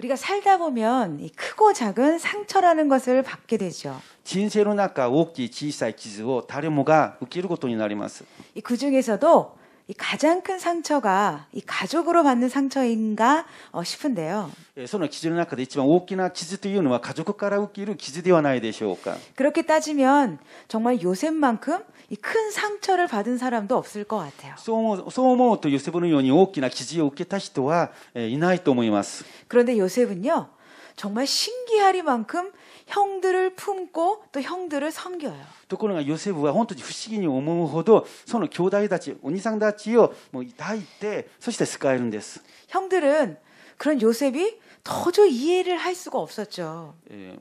우리가 살다 보면 크고 작은 상처라는 것을 받게 되죠. 인생의中大きい小さい傷を誰もが受けることになります. 그, 그 중에서도 이 가장 큰 상처가 이 가족으로 받는 상처인가 어, 싶은데요. 예, その基準の中で一番大きな傷というのは家族から受ける傷ではないでしょうか. 뭐 그렇게 따지면 정말 요셉만큼 이큰 상처를 받은 사람도 없을 것 같아요. そう思うとヨセフのよ大きな傷を受けた人はいないと思います 예, 그런데 요셉은요. 정말 신기하리만큼 형들을 품고 또 형들을 섬겨요. ところがヨセフは本当に不思議に思うほどその兄弟たちお兄さんたちをもう抱いてそして使えるんです。 형들은 그런 요셉이 도저히 이해를 할 수가 없었죠.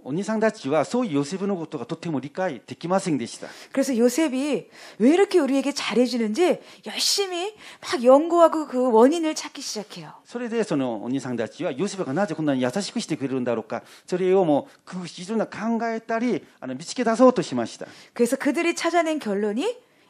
언니상다치와 예, 소위 요셉의 것도가 도태모 리까이 듣기마생되시다. 그래서 요셉이 왜 이렇게 우리에게 잘해주는지 열심히 막 연구하고 그 원인을 찾기 시작해요. 소리에 대해서는 언니상다치와 요셉이 그 나제 혼난 야사시고 시대 그런다로까 저래요 뭐그 기준을 考えたり미치게 다서도しました. 그래서 그들이 찾아낸 결론이 아버지あヤコブ때문이다라고생각을해요それでお兄さんたちが導き出したその結論というのはあお父さんのヤコブが生きてるからだということを思ったんですね아버지가살아계시니까아그래서우리한테잘해주는구나きっとお父さんが生きているから、えー、私たちに優しくしてくれるんだ그런데버팀목이었던그아버지가돌아가시게돼요しかし支え支えだと思ってたそのお父さんが亡くなるんですね그리고아버지의장례를치르자마자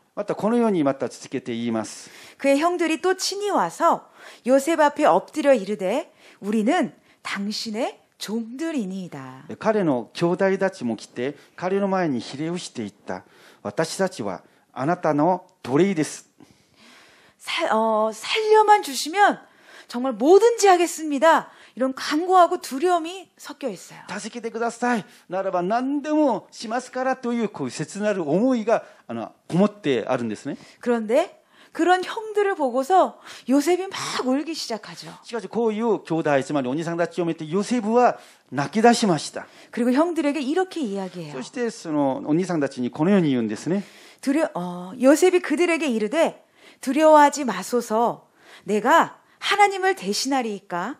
またこのようにまた続けて言います。그의형들이또 친히 와서 요셉 앞에 엎드려 이르되 우리는 당신의 종들이니이다. 彼の兄弟たちも来て彼の前に比例をしていった。私たちはあなたの奴隷です。살 네, 뭐 어, 살려만 주시면 정말 뭐든지 하겠습니다. 이런 간구하고 두려움이 섞여 있어요. 다助けてくださいならば何でもしますからというこう切なる思いがあのこもってあるんです 그 그런데 그런 형들을 보고서 요셉이 막 울기 시작하죠. 시가지 고유 교다했지만언니さんたち 요셉은 泣기다しま시다 그리고 형들에게 이렇게 이야기해요. そしてその언니さんたちにこのように言う 두려 어, 요셉이 그들에게 이르되 두려워하지 마소서. 내가 하나님을 대신하리이까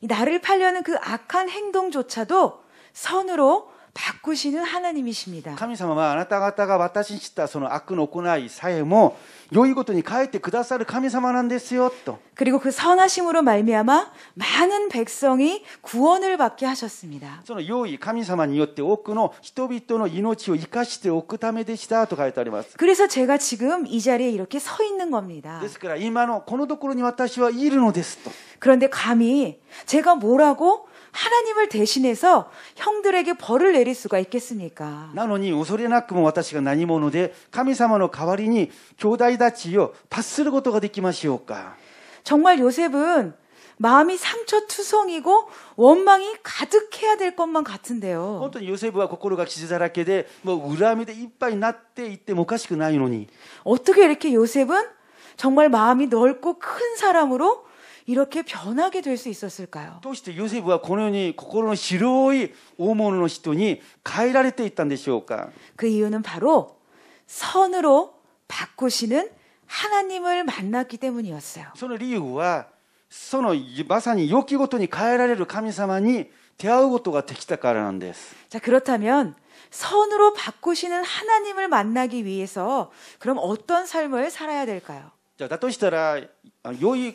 나를 팔려는 그 악한 행동조차도 선으로 바꾸시는 하나님이십니다. 神様あなた方が私にしたその悪の行いさえも良いことに変えてくださる神様なんですよと 그리고 그 선하심으로 말미암아 많은 백성이 구원을 받게 하셨습니다. その良い神様によって多くの人々の命を生かしておくためでしたと書いてあります. 그래서 제가 지금 이 자리에 이렇게 서 있는 겁니다. ですから今のこのところに私はいるのですと. 그런데 감히 제가 뭐라고 하나님을 대신해서 형들에게 벌을 내릴 수가 있겠습니까? 나노니 소리なのに恐れなくも私が何者で사마노 가와리니 교다이다치요 す스こ고토가되기しょう까 정말 요셉은 마음이 상처투성이고 원망이 가득해야 될 것만 같은데요. 요셉은恨みでいっぱいになっていってもおかしくないのに. 뭐 어떻게 이렇게 요셉은 정말 마음이 넓고 큰 사람으로 이렇게 변하게 될 수 있었을까요? どうしてヨセフはこのように心の白い大物の人に変えられていったんでしょうか?그 이유는 바로 선으로 바꾸시는 하나님을 만났기 때문이었어요. その理由はそのまさに良きことに変えられる神様に出会うことができたからなんです. 자, 그렇다면 선으로 바꾸시는 하나님을 만나기 위해서 그럼 어떤 삶을 살아야 될까요? 자, だとしたら良い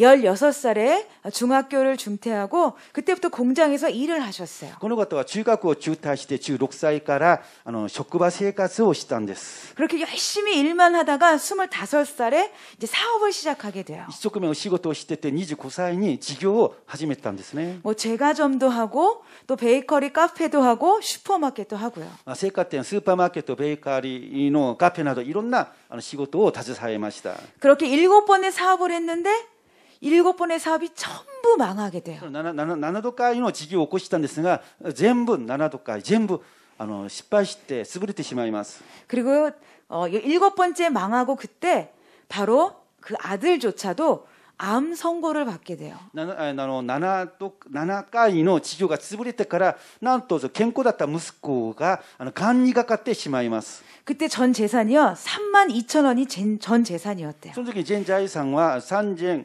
16살에 중학교를 중퇴하고 그때부터 공장에서 일을 하셨어요. この方は中学を中退して16歳からあの職場生活をしたんです. 어, 그렇게 열심히 일만 하다가 25살에 이제 사업을 시작하게 돼요. 一生懸命仕事をしてて2 5살に事業を始めたんですね뭐 뭐 제과점도 하고 또 베이커리 카페도 하고 슈퍼마켓도 하고요. 生花店ス 슈퍼마켓, ーケットベーカリーのカフェなどいろんな仕事を携えました 그렇게 7번의 사업을 했는데 일곱 번의 사업이 전부 망하게 돼요. 7度かいの事業を起こしたんですが全部7度か全部失敗して潰れてしまいます 그리고 어, 일곱 번째 망하고 그때 바로 그 아들조차도 암 선고를 받게 돼요. 7回の事業が潰れてからなんと健康だった息子が癌にかかってしまいます 그때 전 재산이요. 3만 2천 원이 전 재산이었대요. その時全財産は3 0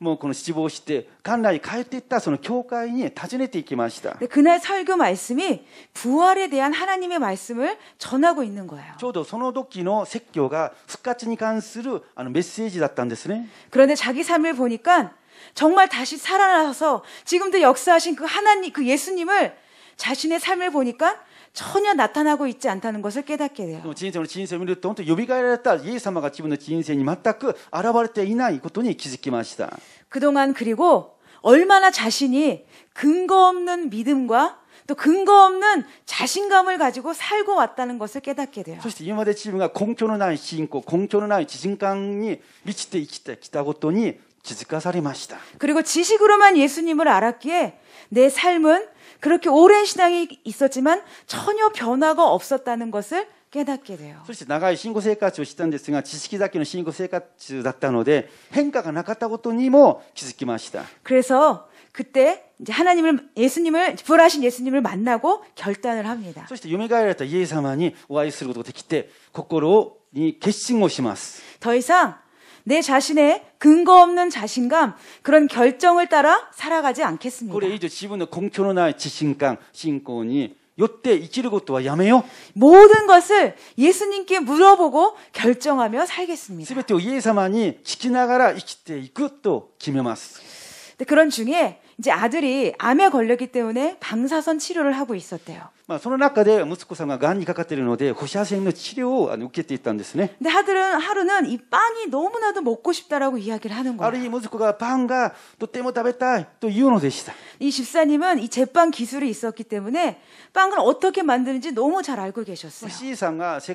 もうこの死亡して、元来帰っていったその教会に訪ねていきました。그날설교말씀이부활에대한하나님의말씀을전하고있는거예 요. ちょうどその時の説教が復活に関するあのメッセージだったんですね。그런데자기삶을보니까 정말 다시 살아나서 지금도 역사하신 그 하나님 그 예수님을 자신의 삶을 보니까 전혀 나타나고 있지 않다는 것을 깨닫게 돼요. 人生の人生を見ると本当呼び返られたイエス様が自分の人生に全く現れていないことに気づきました. 그 그동안 그리고 얼마나 자신이 근거 없는 믿음과 또 근거 없는 자신감을 가지고 살고 왔다는 것을 깨닫게 돼요. 사실 이마대 지금가 공초는 ない信仰근거のない自信感に満ちて生きてきたこ 지식가살이마시다. 그리고 지식으로만 예수님을 알았기에 내 삶은 그렇게 오랜 신앙이 있었지만 전혀 변화가 없었다는 것을 깨닫게 돼요. 사실 나가의 신고 생활을 했던ですが 지식이 닦이는 신고 생활だったので 변화가 なかったことにも気づきまし 그래서 그때 이제 하나님을 예수님을 부활하신 예수님을 만나고 결단을 합니다. そして蘇られたイエス様にお会いすることができて心に決心します더 이상 내 자신의 근거 없는 자신감 그런 결정을 따라 살아가지 않겠습니다. 그래 이제 지분의 공표의 지신감 신권이 요때 이치르 것도 와 야매요. 모든 것을 예수님께 물어보고 결정하며 살겠습니다. 全てをイエス様に聞きながら生きていくと決めます. 그런 중에 이제 아들이 암에 걸렸기 때문에 방사선 치료를 하고 있었대요. まあその中で息子さんががんにかかっているので放射線の治療を受けていた 근데 하들은 하루는 이 빵이 너무나도 먹고 싶다라고 이야기를 하는 거예요. ある日息子がパンがとても食べたいと言うの이 집사님은 이 제빵 기술이 있었기 때문에 빵을 어떻게 만드는지 너무 잘 알고 계셨어요. c さんが世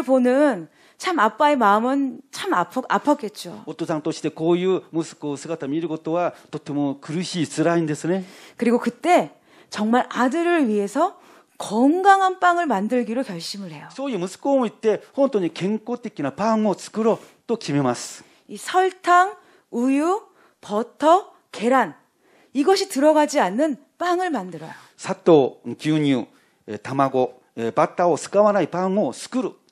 그걸 보는 참 아빠의 마음은 참 아프, 아팠겠죠. 오토상としてこういう息子姿見ることはとても苦しい辛いんですね. 그리고 그때 정말 아들을 위해서 건강한 빵을 만들기로 결심을 해요. そういう息子を見て本当に健康的なパンを作ろうと決めます.이 설탕, 우유, 버터, 계란 이것이 들어가지 않는 빵을 만들어요. 사토, 牛乳,卵, 바타を使わないパンを作る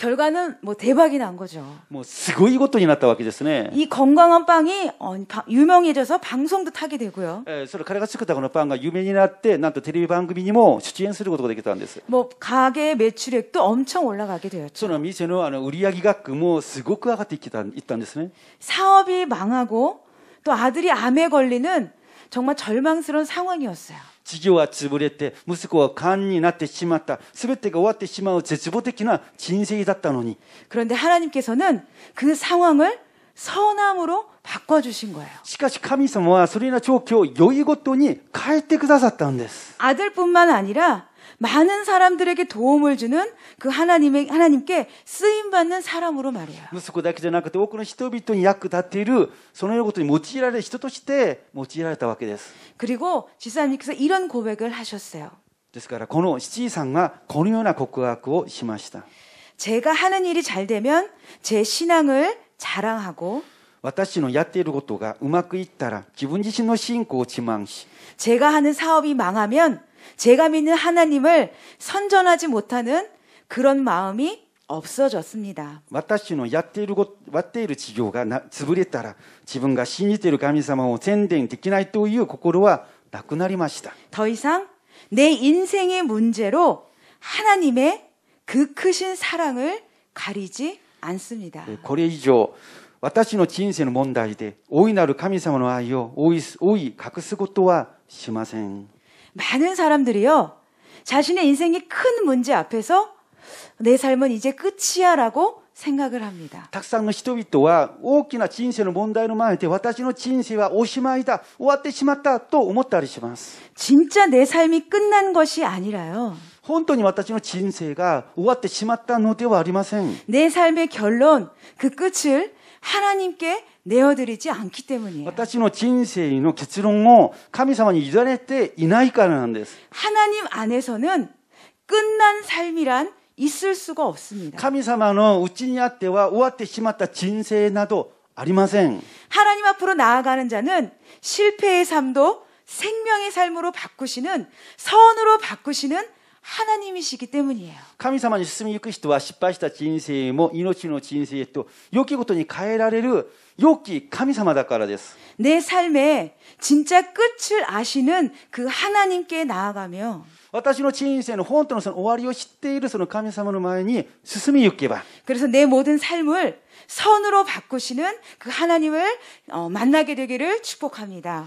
결과는 뭐 대박이 난 거죠. 뭐 스고이 것도 났다 왔기 때문에. 이 건강한 빵이 어, 유명해져서 방송도 타게 되고요. 예, 그래서 그가 쓰다고는 빵이 유명이なってなんと 테레비 방송에も 출연することができたんです.뭐 가게 매출액도 엄청 올라가게 되었죠. 그래서 미세는売上額もすごく上がってきたんですね. 뭐 그 사업이 망하고 또 아들이 암에 걸리는 정말 절망스러운 상황이었어요. 事業は潰れて、息子は勘になってしまった。すべてが終わってしまう絶望的な人生だったのに。그런데하나님께서는그상황을 선함으로 바꿔주신 거예요. しかし神様はそれら超教良いことに変えてくださったんです. 아들뿐만 아니라 많은 사람들에게 도움을 주는 그 하나님의 하나님께 쓰임 받는 사람으로 말이에요. 息子だけじゃなくて多くの人々に役立てるそのようなことに用いられ人として用いられたわけです. 그리고 지사님께서 이런 고백을 하셨어요. ですからこの七さんがこのような告白をしました. 제가 하는 일이 잘 되면 제 신앙을 자랑하고 私のやっていることがうまくいったら自分自身の信仰を自慢し 제가 하는 사업이 망하면 제가 믿는 하나님을 선전하지 못하는 그런 마음이 없어졌습니다. 私のやっていることやっている事業が自分が信じている神様を宣伝できないという心はなくなりました.더 れたら 이상 내 인생의 문제로 하나님의 그 크신 사랑을 가리지 않습니다. これ以上私の人生の問題で大いなる神様の愛を多い隠すことはしません 많은 사람들이요. 자신의 인생의 큰 문제 앞에서 내 삶은 이제 끝이야라고 생각을 합니다. たくさんの人々は大きな人生の問題の前で私の人生はおしまいだ終わってしまったと思ったりします 진짜 내 삶이 끝난 것이 아니라요. 本当に私の人生が終わってしまったのではありません。내삶의결론그끝을하나님께 내어드리지 않기 때문이에요. 私の人生の 결론을 神様に委ねていないからなんです. 하나님 안에서는 끝난 삶이란 있을 수가 없습니다. 神様のうちにあっては終わってしまった人生などありません. 하나님 앞으로 나아가는 자는 실패의 삶도 생명의 삶으로 바꾸시는 선으로 바꾸시는 하나님이시기 때문이에요. 神様に進みゆく人は失敗した人生も命の人生へと良きことに変えられる良き神様だからです。내 삶의 진짜 끝을 아시는 그 하나님께 나아가며 私の人生の本当のその終わりを知っているその神様の前に進みゆけば 그래서 내 모든 삶을 선으로 바꾸시는 그 하나님을 어, 만나게 되기를 축복합니다.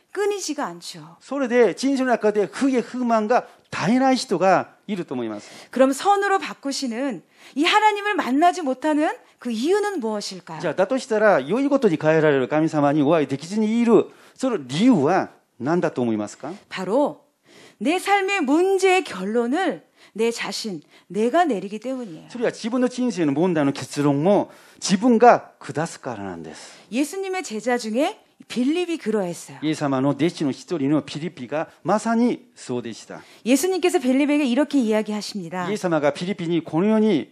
끊이지가 않죠. それで人生の中で不義不満が絶えない人がいると思います. 그럼 선으로 바꾸시는 이 하나님을 만나지 못하는 그 이유는 무엇일까요? 자, 나と 시더라. 요いことに変えられる사만이 와이 い기진이にいるその理由は何だと思います 바로 내 삶의 문제의 결론을 내 자신, 내가 내리기 때문이에요. 우리가 지분의 인생의 문제의 결론을 지분과 그다스까なん데す 예수님의 제자 중에 빌립이 그러했어요. 예사마노 네치노 히토리노 빌립이가 마사니 소데시다. 예수님께서 빌립에게 이렇게 이야기하십니다. 예사마가 빌립이니 고요히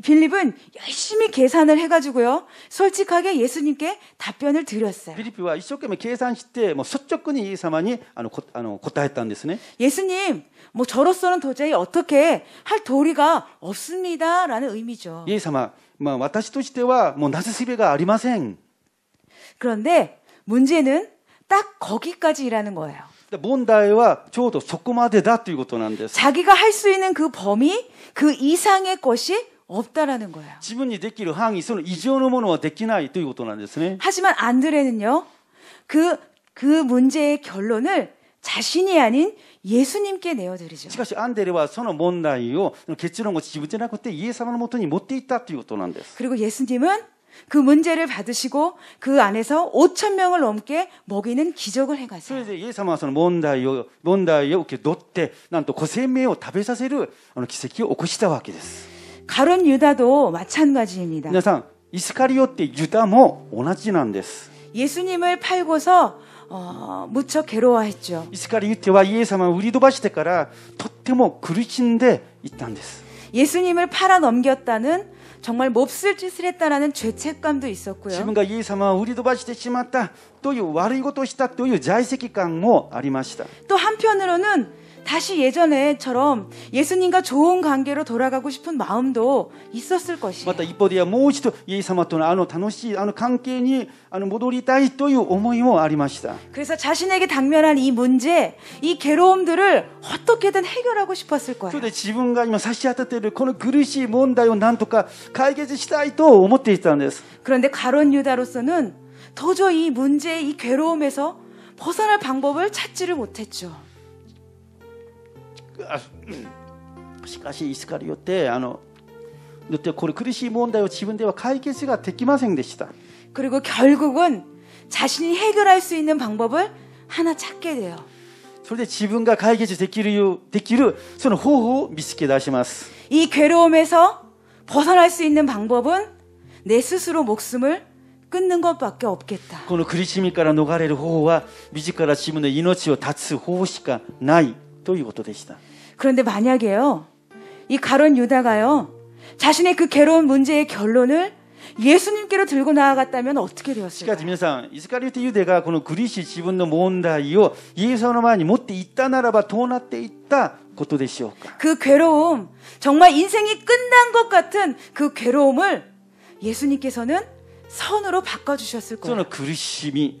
빌립은 열심히 계산을 해가지고요. 솔직하게 예수님께 답변을 드렸어요. 빌립이와 이쪽에만 계산시때뭐쪽直이이사만이곧 곧다 えたんですね 예수님, 뭐 저로서는 도저히 어떻게 할 도리가 없습니다라는 의미죠. 이사마뭐私としてはもうなすすべがありませ 뭐 그런데 문제는 딱 거기까지라는 거예요. 문제와 저도 そこまでだということ 자기가 할 수 있는 그 범위 그 이상의 것이 없다라는 거예요. 自分にできる範囲その異常のものはできないということなんですね. 하지만 안드레는요. 그그 그 문제의 결론을 자신이 아닌 예수님께 내어드리죠. しかしアンデレはその問題を結論を自分じゃなくてイエス様のもとに持っていったということなんです. 그리고 예수님은 그 문제를 받으시고 그 안에서 5천 명을 넘게 먹이는 기적을 해가세요. 그래서 예수님은 문제를 문제를 受け取ってなんと5000名を食べさせるあの奇跡を起こしたわけです. 가론 유다도 마찬가지입니다. 이스카리오트 유다도 同じなんです. 예수님을 팔고서 어, 무척 괴로워했죠. 이스카리오트와 예수様 우리도 봤을 때까라とても그しんでいたんです 예수님을 팔아 넘겼다는 정말 몹쓸 짓을 했다라는 죄책감도 있었고요. 지금과 예수様 우리도 봤을 때심ま다 또이 와르이いことを 또이 자의식감籍ありました또 한편으로는 다시 예전에처럼 예수님과 좋은 관계로 돌아가고 싶은 마음도 있었을 것이에요. 맞다. 이보디야 모시도 예사마토는 아노 다노시 아노 관계니 아노 모도리다이 또유 오모이모 아리마시다. 그래서 자신에게 당면한 이 문제, 이 괴로움들을 어떻게든 해결하고 싶었을 거예요. 근데 지분과 이만 사시하다때를 그는 그릇이 뭔다요 난토까 해결시다이 또 오모테 있다는데스. 그런데 가론 유다로서는 도저히 이문제이 괴로움에서 벗어날 방법을 찾지를 못했죠. しかしイスカリオってあのだってこれ苦しい問題を自分では解決ができませんでした。그리고결국은자신이해결할수있는방법을하나찾게돼요それで自分が解決できるよできるその方法を見つけ出します。이괴로움에서벗어날수있는방법은내스스로목숨을끊는것밖에없겠 다。 この苦しみから逃れる方法は自ら自分の命を絶つ方法しかない。ということでし 그런데 만약에요. 이 가론 유다가요. 자신의 그 괴로운 문제의 결론을 예수님께로 들고 나아갔다면 어떻게 되었을까요? し皆さんイスカリオテ리デがこの苦しい自分の問題をイエス様の前に持っていったならばどうなっていったことでしょうか그 괴로움, 정말 인생이 끝난 것 같은 그 괴로움을 예수님께서는 선으로 바꿔주셨을 その 거예요. 苦し이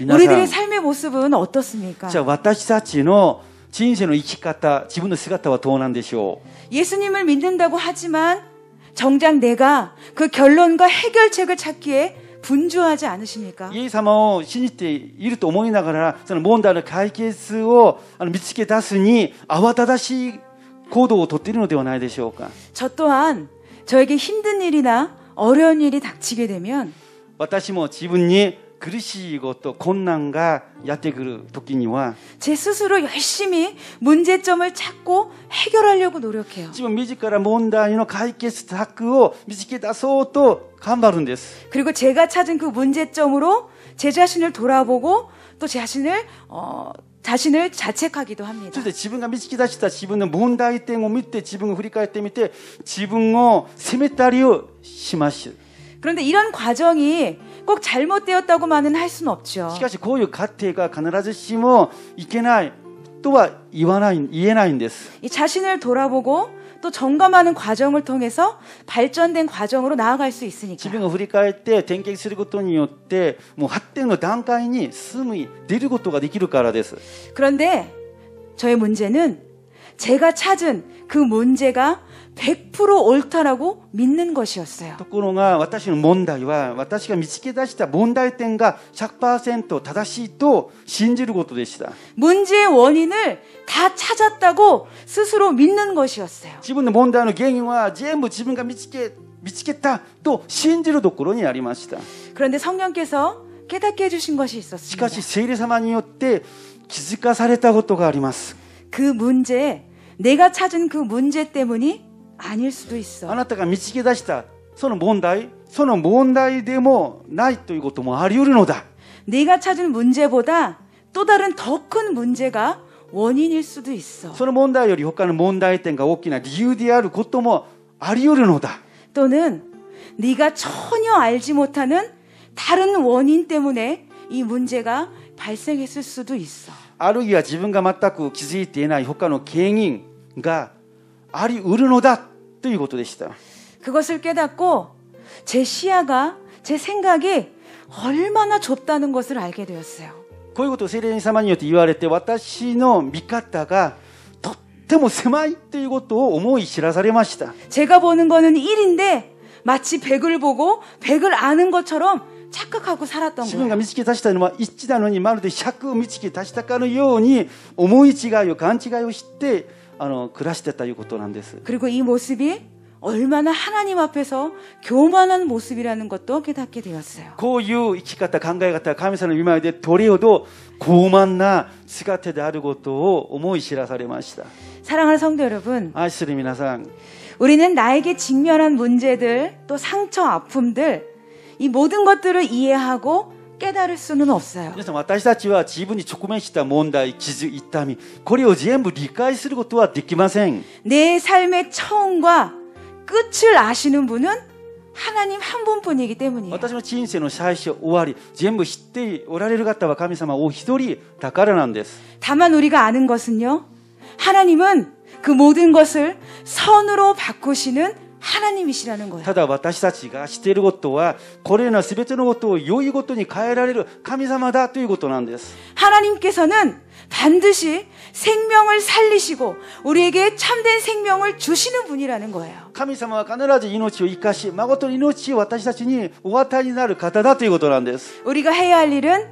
우리들의 삶의 모습은 어떻습니까? 자, 私たちの 인생의 生치方自 지분의 はどう와んでしょう 예수님을 믿는다고 하지만 정작 내가 그 결론과 해결책을 찾기에 분주하지 않으십니까? 이様を信じていると思いながらその問題の解決を見つけ出すに慌ただしい行動をとっ도いるのではないでしょう까저 또한 저에게 힘든 일이나 어려운 일이 닥치게 되면 私も自分に 그릇이고 또 곤란과 야떼그르 도끼니와 제 스스로 열심히 문제점을 찾고 해결하려고 노력해요. 지금 미지카라 몬다니노 가이케스 다크오 미지키다소 또 간바른 데스. 그리고 제가 찾은 그 문제점으로 제 자신을 돌아보고 또 자신을 어 자신을 자책하기도 합니다. 근데 지분과 미치기다시다 지분은 문제 때문에 見て自分を振り返ってみて自分を責めたりをします. 그런데 이런 과정이 꼭 잘못되었다고만은 할 수는 없죠. しかし 고유 가う가가が必지しも 이케나이 또は이わな인 이에나인데스. 이 자신을 돌아보고 또 점검하는 과정을 통해서 발전된 과정으로 나아갈 수 있으니까. 지금 우리帰って 点検することによっ뭐もう発展の段階に進む出ることができるからです 그런데 저의 문제는 제가 찾은 그 문제가 100% 옳다라고 믿는 것이었어요. ところが私の問題は私が見つけ出した問題点が100%正しいと信じることでした. 문제의 원인을 다 찾았다고 스스로 믿는 것이었어요. 自分の 문제의 原因は全部自分が見つけ見つけたと信じるところにありました. 그런데 성령께서 깨닫게 해 주신 것이 있었습니다. しかし聖霊様によって気づかされたことがあります.그 문제에 내가 찾은 그 문제 때문이 아닐 수도 있어. あなたが導き出したその問題、その問題でもないということもあり得るのだ。 네가 찾은 문제보다 또 다른 더 큰 문제가 원인일 수도 있어. その問題より他の問題点が大きな理由であることもあり得るのだ。 또는 네가 전혀 알지 못하는 다른 원인 때문에 이 문제가 발생했을 수도 있어. あるいは自分が全く気づいていない他の原因があり得るのだということでした。 그것을 깨닫고 제 시야가 제 생각이 얼마나 좁다는 것을 알게 되었어요. こういうことを聖霊様によって言われて、私の見方がとっても狭いということを思い知らされました。 제가 보는 거는 1인데 마치 100을 보고 100을 아는 것처럼 착각하고 살았던 거예요. 自分が見つけ出したのは1なのにまるで100を見つけ出したかのように思い違いを勘違いをして あの暮らしてたいうことなんです。그리고이모습이 어, 얼마나 하나님 앞에서 교만한 모습이라는 것도 깨닫게 되었어요. 그 고유이こういう生き方考え方神様の御前でどれほど傲慢な姿である고とを思이시라사れ마시다 사랑하는 성도 여러분. 아이스리皆さ상 우리는 나에게 직면한 문제들 또 상처 아픔들 이 모든 것들을 이해하고 깨달을 수는 없어요. 皆さん私たちは自分に直面した問題傷痛みこれを全部理解することはできません내 삶의 처음과 끝을 아시는 분은 하나님 한 분뿐이기 때문이에요. 私の人生の最初終わり全部知っておられる方は神様お一人だからなんです. 다만 우리가 아는 것은요. 하나님은 그 모든 것을 선으로 바꾸시는 하나님이시라는 거예요. ただ私たちがしていることはこれらすべてのことを良いことに変えられる神様だということなんです。하나님께서는 반드시 생명을 살리시고 우리에게 참된 생명을 주시는 분이라는 거예요. 神様は必ず命を生かし、誠に命を私たちにお与えになる方だということなんです。 우리가 해야 할 일은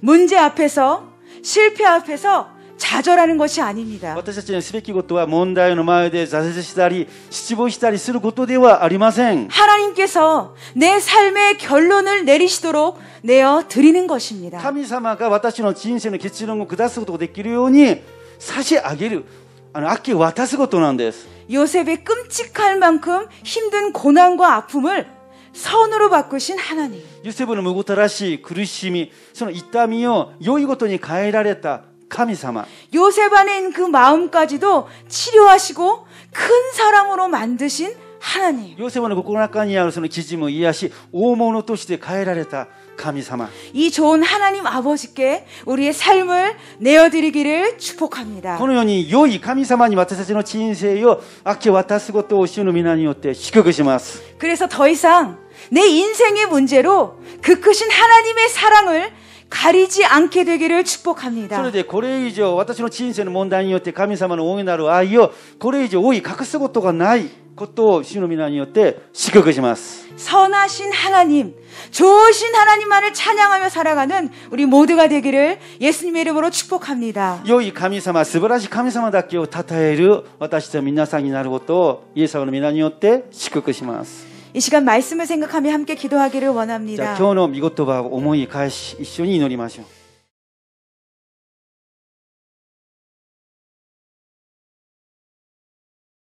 문제 앞에서 실패 앞에서 좌절하는 것이 아닙니다. 私たちのすべきことは問題の前で挫折したり失望したりすることではありません. 하나님께서 내 삶의 결론을 내리시도록 내어 드리는 것입니다. 神様が私の人生の結論を下すことができるように差し上げる 아끼 와타스 것도 난데스. 요셉의 끔찍할 만큼 힘든 고난과 아픔을 선으로 바꾸신 하나님. 요셉은 무고타라시苦しみ,その痛みを良いことに変えられた 감사 그 요셉 안에 그 마음까지도 치료하시고 큰사랑으로 만드신 하나님. 요셉은 고코나카니아 그래서 기지무 뭐 이하시 오모노 도시에 가해라랬다. 감사마. 이 좋은 하나님 아버지께 우리의 삶을 내어드리기를 축복합니다. 그このように良마神様に私たちの요아を明け渡 것도 오시는 미나니요때 시祝福시마스 그래서 더 이상 내 인생의 문제로 그 크신 하나님의 사랑을 가리지 않게 되기를 축복합니다. それでこれ以上私の人生の問題によって神様の大いなる愛をこれ以上覆い隠すことがないことを主の皆によって祝福します 선하신 하나님, 좋으신 하나님만을 찬양하며 살아가는 우리 모두가 되기를 예수님의 이름으로 축복합니다. 良い神様,素晴らしい神様だけを称える私と皆さんになることをイエス様の皆によって祝福します。이 시간 말씀을 생각하며 함께 기도하기를 원합니다. 今日の見言葉を思い返し一緒に祈りましょう。